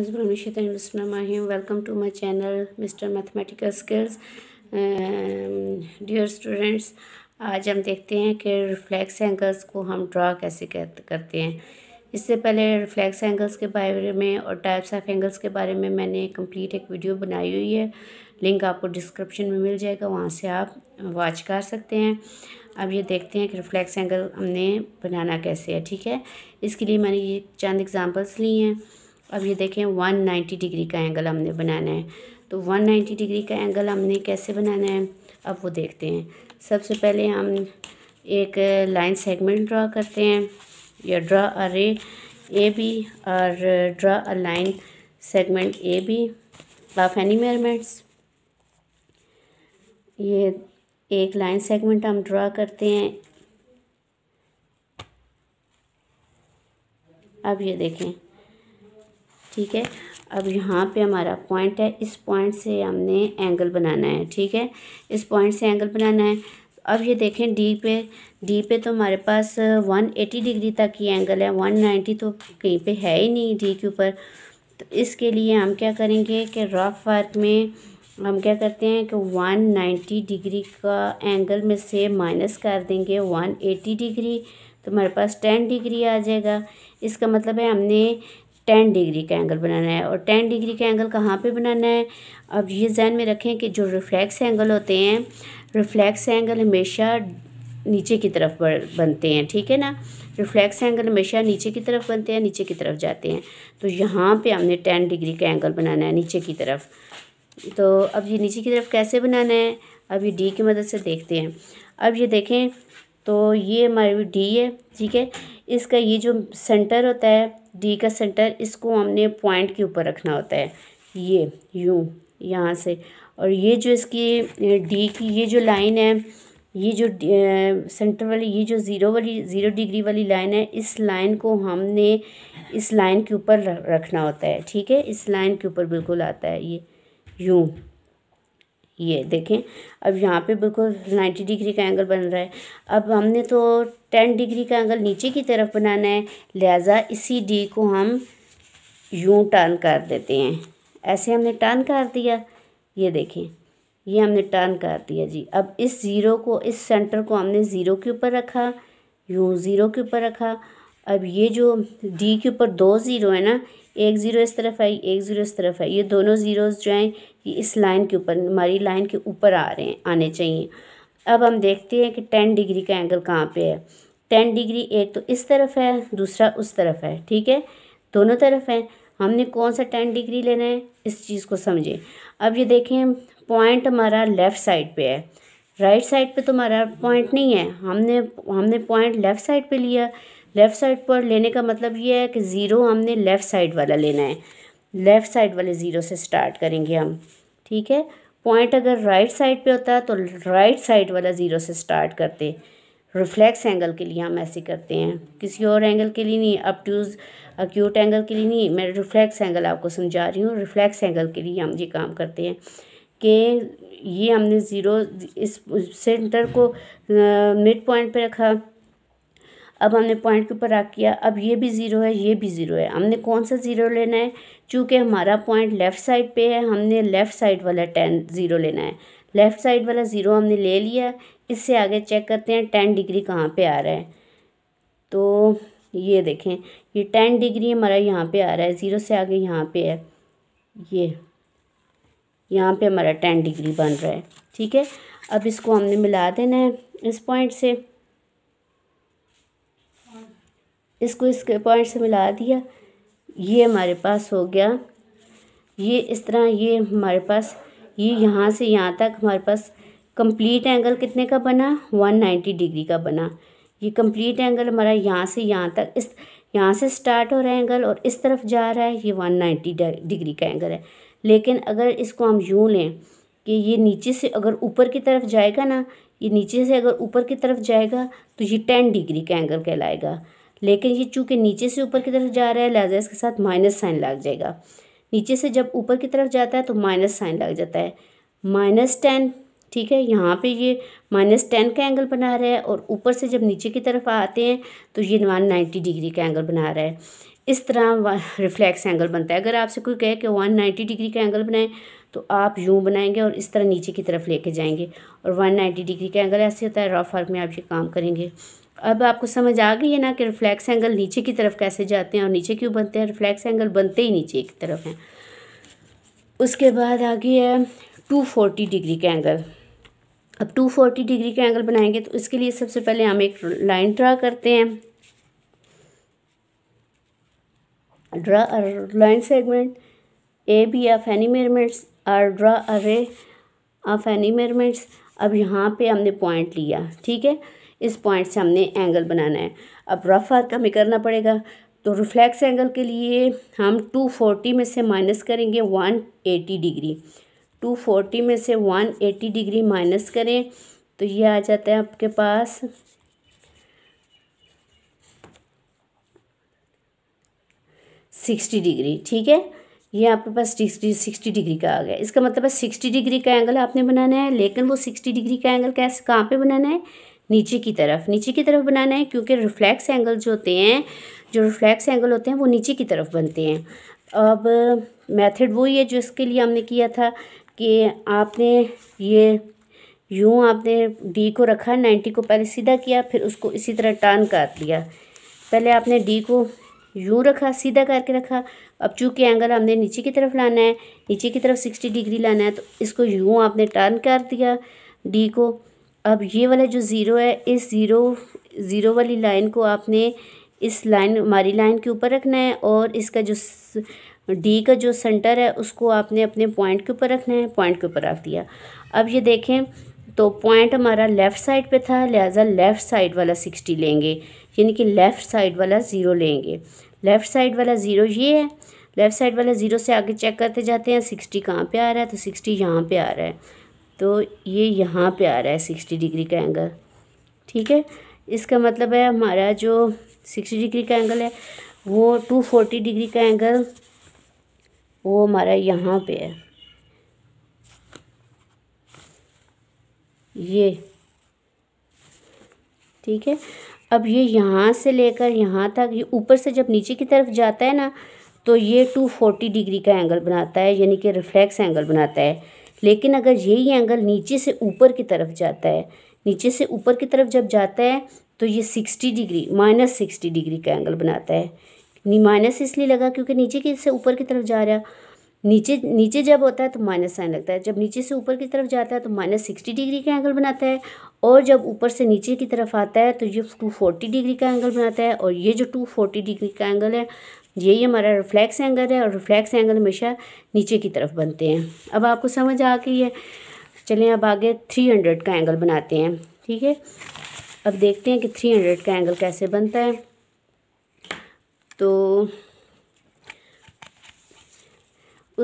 हज़बरमिशतरम welcome to my channel mister mathematical skills dear students आज हम देखते हैं कि रिफ्लेक्स एंगल्स को हम ड्रा कैसे करते हैं इससे पहले रिफ्लेक्स एंगल्स के बारे में और टाइप्स ऑफ एंगल्स के बारे में मैंने कंप्लीट एक वीडियो बनाई हुई है लिंक आपको डिस्क्रिप्शन में मिल जाएगा वहाँ से आप वॉच कर सकते हैं अब ये देखते हैं कि रिफ्लेक्स एंगल हमने बनाना कैसे है ठीक है इसके लिए मैंने ये चंद एग्ज़ाम्पल्स ली हैं अब ये देखें 190 डिग्री का एंगल हमने बनाना है तो 190 डिग्री का एंगल हमने कैसे बनाना है अब वो देखते हैं सबसे पहले हम एक लाइन सेगमेंट ड्रा करते हैं या draw a ray A B और draw a line segment A B of any measurements ये एक लाइन सेगमेंट हम ड्रा करते हैं अब ये देखें ठीक है अब यहाँ पे हमारा पॉइंट है इस पॉइंट से हमने एंगल बनाना है ठीक है इस पॉइंट से एंगल बनाना है अब ये देखें डी पे डी पे तो हमारे पास वन एटी डिग्री तक ही एंगल है वन नाइन्टी तो कहीं पे है ही नहीं डी के ऊपर तो इसके लिए हम क्या करेंगे कि रॉक वर्क में हम क्या करते हैं कि वन नाइन्टी डिग्री का एंगल में से माइनस कर देंगे वन एटी डिग्री तो हमारे पास टेन डिग्री आ जाएगा इसका मतलब है हमने टेन डिग्री का एंगल बनाना है और टेन डिग्री का एंगल कहाँ पे बनाना है अब ये जहन में रखें कि जो रिफ्लेक्स एंगल होते हैं रिफ्लेक्स एंगल हमेशा नीचे की तरफ बनते हैं ठीक है ना रिफ्लेक्स एंगल हमेशा नीचे की तरफ बनते हैं नीचे की तरफ जाते हैं तो यहाँ पे हमने टेन डिग्री का एंगल बनाना है नीचे की तरफ तो अब ये नीचे की तरफ कैसे बनाना है अब ये डी की मदद से देखते हैं अब ये देखें तो ये हमारी डी है ठीक है इसका ये जो सेंटर होता है डी का सेंटर इसको हमने पॉइंट के ऊपर रखना होता है ये यूँ यहाँ से और ये जो इसकी डी की ये जो लाइन है ये जो सेंटर वाली ये जो ज़ीरो वाली ज़ीरो डिग्री वाली लाइन है इस लाइन को हमने इस लाइन के ऊपर रखना होता है ठीक है इस लाइन के ऊपर बिल्कुल आता है ये यूँ ये देखें अब यहाँ पे बिल्कुल नाइन्टी डिग्री का एंगल बन रहा है अब हमने तो टेन डिग्री का एंगल नीचे की तरफ बनाना है लिहाजा इसी डी को हम यूँ टर्न कर देते हैं ऐसे हमने टर्न कर दिया ये देखें ये हमने टर्न कर दिया जी अब इस ज़ीरो को इस सेंटर को हमने ज़ीरो के ऊपर रखा यूँ ज़ीरो के ऊपर रखा अब ये जो डी के ऊपर दो ज़ीरो है ना एक ज़ीरो इस तरफ है एक ज़ीरो इस तरफ है ये दोनों ज़ीरोज़ जो हैं ये इस लाइन के ऊपर हमारी लाइन के ऊपर आ रहे हैं आने चाहिए अब हम देखते हैं कि टेन डिग्री का एंगल कहाँ पे है टेन डिग्री एक तो इस तरफ है दूसरा उस तरफ है ठीक है दोनों तरफ है हमने कौन सा टेन डिग्री लेना है इस चीज़ को समझें अब ये देखें पॉइंट हमारा लेफ़्ट साइड पर है राइट साइड पर तो हमारा पॉइंट नहीं है हमने हमने पॉइंट लेफ़्ट साइड पर लिया लेफ़्ट साइड पर लेने का मतलब ये है कि ज़ीरो हमने लेफ़्ट साइड वाला लेना है लेफ़्ट साइड वाले ज़ीरो से स्टार्ट करेंगे हम ठीक है पॉइंट अगर राइट साइड पे होता है तो राइट साइड वाला ज़ीरो से स्टार्ट करते रिफ्लेक्स एंगल के लिए हम ऐसे करते हैं किसी और एंगल के लिए नहीं अपट्यूज अक्यूट एंगल के लिए नहीं मैं रिफ्लेक्स एंगल आपको समझा रही हूँ रिफ्लेक्स एंगल के लिए हम ये काम करते हैं कि ये हमने ज़ीरो इस सेंटर को मिड पॉइंट पे रखा अब हमने पॉइंट के ऊपर रख किया अब ये भी ज़ीरो है ये भी ज़ीरो है हमने कौन सा ज़ीरो लेना है चूँकि हमारा पॉइंट लेफ़्ट साइड पे है हमने लेफ़्ट साइड वाला टेन ज़ीरो लेना है लेफ़्ट साइड वाला ज़ीरो हमने ले लिया इससे आगे चेक करते हैं टेन डिग्री कहाँ पर आ रहा है तो ये देखें ये टेन डिग्री हमारा यहाँ पर आ रहा है ज़ीरो से आगे यहाँ पर है ये यहाँ पे हमारा टेन डिग्री बन रहा है ठीक है अब इसको हमने मिला देना है इस पॉइंट से इसको इसके पॉइंट से मिला दिया ये हमारे पास हो गया ये इस तरह ये हमारे पास ये यहाँ से यहाँ तक हमारे पास कंप्लीट एंगल कितने का बना वन नाइन्टी डिग्री का बना ये कंप्लीट एंगल हमारा यहाँ से यहाँ तक इस यहाँ से स्टार्ट हो रहा है एंगल और इस तरफ जा रहा है ये वन नाइन्टी डिग्री का एंगल है लेकिन अगर इसको हम यूँ लें कि ये नीचे से अगर ऊपर की तरफ जाएगा ना ये नीचे से अगर ऊपर की तरफ जाएगा तो ये टेन डिग्री का एंगल कहलाएगा लेकिन ये चूँकि नीचे से ऊपर की तरफ जा रहा है लिहाजा इसके साथ माइनस साइन लग जाएगा नीचे से जब ऊपर की तरफ जाता है तो माइनस साइन लग जाता है माइनस टेन ठीक है यहाँ पे ये माइनस टेन का एंगल बना रहा है और ऊपर से जब नीचे की तरफ आते हैं तो ये वन नाइन्टी डिग्री का एंगल बना रहा है इस तरह रिफ्लेक्स एंगल बनता है अगर आपसे कोई कहे कि वन नाइन्टी डिग्री का एंगल बनाएं तो आप यूँ बनाएंगे और इस तरह नीचे की तरफ लेके जाएंगे और वन नाइन्टी डिग्री का एंगल ऐसे होता है रफ फार्क में आप ये काम करेंगे अब आपको समझ आ गई है ना कि रिफ्लेक्स एंगल नीचे की तरफ कैसे जाते हैं और नीचे क्यों बनते हैं रिफ्लेक्स एंगल बनते ही नीचे की तरफ हैं उसके बाद आ गई है टू फोर्टी डिग्री का एंगल अब टू फोर्टी डिग्री का एंगल बनाएंगे तो इसके लिए सबसे पहले हम एक लाइन ड्रा करते हैं draw line segment A B of any measurements or draw a ray of any measurements अब यहाँ पे हमने पॉइंट लिया ठीक है इस पॉइंट से हमने एंगल बनाना है अब रफ आर्क हमें करना पड़ेगा तो रिफ्लेक्स एंगल के लिए हम टू फोर्टी में से माइनस करेंगे one eighty degree two forty में से वन एटी डिग्री माइनस करें तो ये आ जाता है आपके पास सिक्सटी डिग्री ठीक है ये आपके पास सिक्सटी डिग्री का आ गया इसका मतलब है सिक्सटी डिग्री का एंगल आपने बनाना है लेकिन वो सिक्सटी डिग्री का एंगल कैसे कहाँ पे बनाना है नीचे की तरफ नीचे की तरफ बनाना है क्योंकि रिफ्लेक्स एंगल जो होते हैं जो रिफ्लेक्स एंगल होते हैं वो नीचे की तरफ बनते हैं अब मेथड वही है जो इसके लिए हमने किया था कि आपने ये यूँ आपने डी को रखा नाइन्टी को पहले सीधा किया फिर उसको इसी तरह टर्न कर लिया पहले आपने डी को यूँ रखा सीधा करके रखा अब चूँकि एंगल हमने नीचे की तरफ लाना है नीचे की तरफ सिक्सटी डिग्री लाना है तो इसको यूँ आपने टर्न कर दिया डी को अब ये वाला जो ज़ीरो है इस ज़ीरो ज़ीरो वाली लाइन को आपने इस लाइन हमारी लाइन के ऊपर रखना है और इसका जो डी का जो सेंटर है उसको आपने अपने पॉइंट के ऊपर रखना है पॉइंट के ऊपर रख दिया अब ये देखें तो पॉइंट हमारा लेफ़्ट साइड पे था लिहाजा लेफ़्ट साइड वाला सिक्सटी लेंगे यानी कि लेफ़्ट साइड वाला ज़ीरो लेंगे लेफ़्ट साइड वाला ज़ीरो ये है लेफ़्ट साइड वाला ज़ीरो से आगे चेक करते जाते हैं सिक्सटी कहाँ पर आ रहा है तो सिक्सटी यहाँ पर आ रहा है तो ये यहाँ पे आ रहा है सिक्सटी डिग्री का एंगल ठीक है इसका मतलब है हमारा जो सिक्सटी डिग्री का एंगल है वो टू फोर्टी डिग्री का एंगल वो हमारा यहाँ पे है ये ठीक है अब ये यहाँ से लेकर यहाँ तक ये ऊपर से जब नीचे की तरफ जाता है ना तो ये टू फोर्टी डिग्री का एंगल बनाता है यानी कि रिफ्लेक्स एंगल बनाता है लेकिन अगर यही एंगल नीचे से ऊपर की तरफ जाता है नीचे से ऊपर की तरफ जब जाता है तो ये sixty degree minus sixty degree का एंगल बनाता है माइनस इसलिए लगा क्योंकि नीचे की से ऊपर की तरफ जा रहा नीचे नीचे जब होता है तो माइनस साइन लगता है जब नीचे से ऊपर की तरफ जाता है तो माइनस सिक्सटी डिग्री का एंगल बनाता है और जब ऊपर से नीचे की तरफ आता है तो ये टू फोर्टी डिग्री का एंगल बनाता है और ये जो टू फोर्टी डिग्री का एंगल है यही हमारा रिफ्लेक्स एंगल है और रिफ्लेक्स एंगल हमेशा नीचे की तरफ बनते हैं अब आपको समझ आ गई है चलें अब आगे थ्री हंड्रेड का एंगल बनाते हैं ठीक है अब देखते हैं कि थ्री हंड्रेड का एंगल कैसे बनता है तो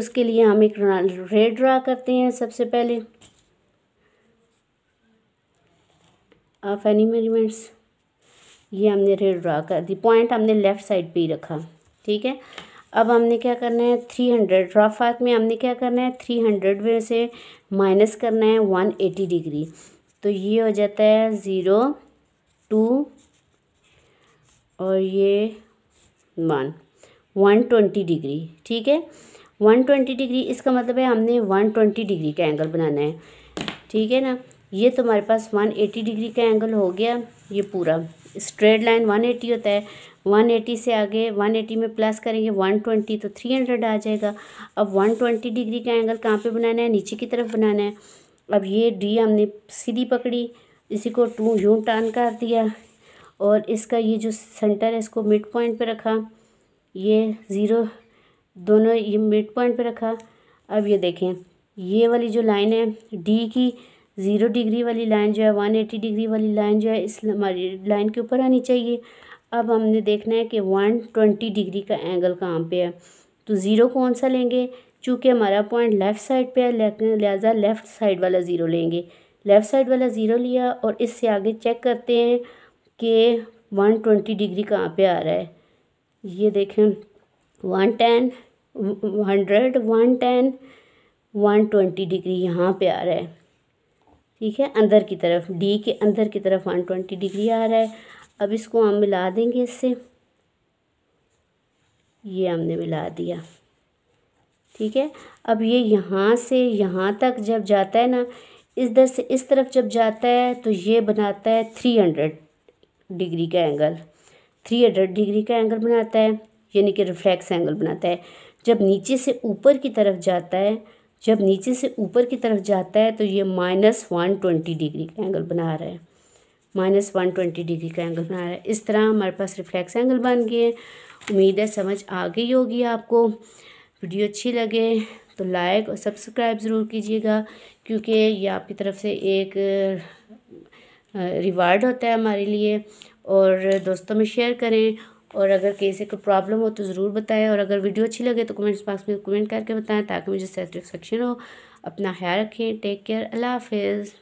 उसके लिए हम एक रेड ड्रा करते हैं सबसे पहले ऑफ मेजरमेंट्स ये हमने रेड ड्रा कर दी पॉइंट हमने लेफ़्ट साइड पे ही रखा ठीक है अब हमने क्या करना है थ्री हंड्रेड रफ हाथ में हमने क्या करना है थ्री हंड्रेड में से माइनस करना है वन एटी डिग्री तो ये हो जाता है ज़ीरो टू और ये वन वन ट्वेंटी डिग्री ठीक है वन ट्वेंटी डिग्री इसका मतलब है हमने वन ट्वेंटी डिग्री का एंगल बनाना है ठीक है ना ये तुम्हारे पास वन एटी डिग्री का एंगल हो गया ये पूरा स्ट्रेट लाइन वन एटी होता है वन एटी से आगे वन एटी में प्लस करेंगे वन ट्वेंटी तो थ्री हंड्रेड आ जाएगा अब वन ट्वेंटी डिग्री का एंगल कहाँ पे बनाना है नीचे की तरफ बनाना है अब ये डी हमने सीधी पकड़ी इसी को टू यूं टर्न कर दिया और इसका ये जो सेंटर है इसको मिड पॉइंट पे रखा ये ज़ीरो दोनों ये मिड पॉइंट पे रखा अब ये देखें ये वाली जो लाइन है डी की ज़ीरो डिग्री वाली लाइन जो है वन एटी डिग्री वाली लाइन जो है इस हमारी लाइन के ऊपर आनी चाहिए अब हमने देखना है कि वन ट्वेंटी डिग्री का एंगल कहाँ पे है तो ज़ीरो कौन सा लेंगे चूँकि हमारा पॉइंट लेफ़्ट साइड पे है लिहाजा लेफ़्ट साइड वाला ज़ीरो लेंगे लेफ़्ट साइड वाला ज़ीरो लिया और इससे आगे चेक करते हैं कि वन ट्वेंटी डिग्री कहाँ पर आ रहा है ये देखें one ten hundred one ten one twenty degree यहाँ पे आ रहा है ठीक है अंदर की तरफ डी के अंदर की तरफ वन ट्वेंटी डिग्री आ रहा है अब इसको हम मिला देंगे इससे ये हमने मिला दिया ठीक है अब ये यहाँ से यहाँ तक जब जाता है ना इस दर से इस तरफ जब जाता है तो ये बनाता है थ्री हंड्रेड डिग्री का एंगल थ्री हंड्रेड डिग्री का एंगल बनाता है यानी कि रिफ्लेक्स एंगल बनाता है जब नीचे से ऊपर की तरफ जाता है जब नीचे से ऊपर की तरफ जाता है तो ये माइनस वन ट्वेंटी डिग्री का एंगल बना रहा है माइनस वन ट्वेंटी डिग्री का एंगल बना रहा है इस तरह हमारे पास रिफ्लेक्स एंगल बन गए हैं उम्मीद है समझ आ गई होगी आपको वीडियो अच्छी लगे तो लाइक और सब्सक्राइब ज़रूर कीजिएगा क्योंकि ये आपकी तरफ से एक रिवार्ड होता है हमारे लिए और दोस्तों में शेयर करें और अगर किसी कोई प्रॉब्लम हो तो ज़रूर बताएं और अगर वीडियो अच्छी लगे तो कमेंट्स बॉक्स में कमेंट करके बताएं ताकि मुझे सेटिस्फेक्शन हो अपना ख्याल रखें टेक केयर अल्लाह हाफिज़